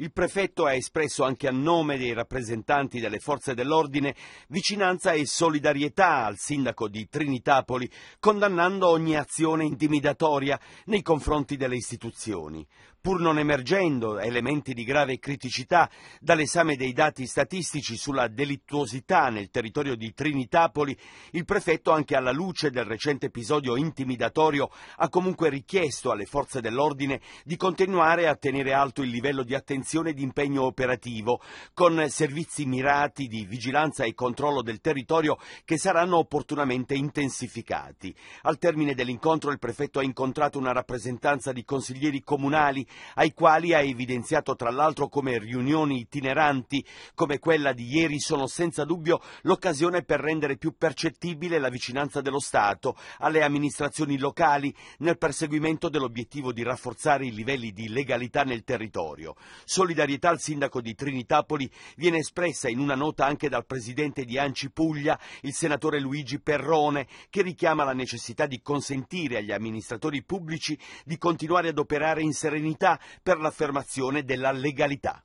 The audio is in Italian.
Il prefetto ha espresso anche a nome dei rappresentanti delle forze dell'ordine vicinanza e solidarietà al sindaco di Trinitapoli, condannando ogni azione intimidatoria nei confronti delle istituzioni. Pur non emergendo elementi di grave criticità dall'esame dei dati statistici sulla delittuosità nel territorio di Trinitapoli, il prefetto, anche alla luce del recente episodio intimidatorio, ha comunque richiesto alle forze dell'ordine di continuare a tenere alto il livello di attenzione estensione di impegno operativo, con servizi mirati di vigilanza e controllo del territorio che saranno opportunamente intensificati. Al termine dell'incontro il prefetto ha incontrato una rappresentanza di consiglieri comunali ai quali ha evidenziato tra l'altro come riunioni itineranti come quella di ieri sono senza dubbio l'occasione per rendere più percettibile la vicinanza dello Stato alle amministrazioni locali nel perseguimento dell'obiettivo di rafforzare i livelli di legalità nel territorio solidarietà al sindaco di Trinitapoli viene espressa in una nota anche dal presidente di Anci Puglia, il senatore Luigi Perrone, che richiama la necessità di consentire agli amministratori pubblici di continuare ad operare in serenità per l'affermazione della legalità.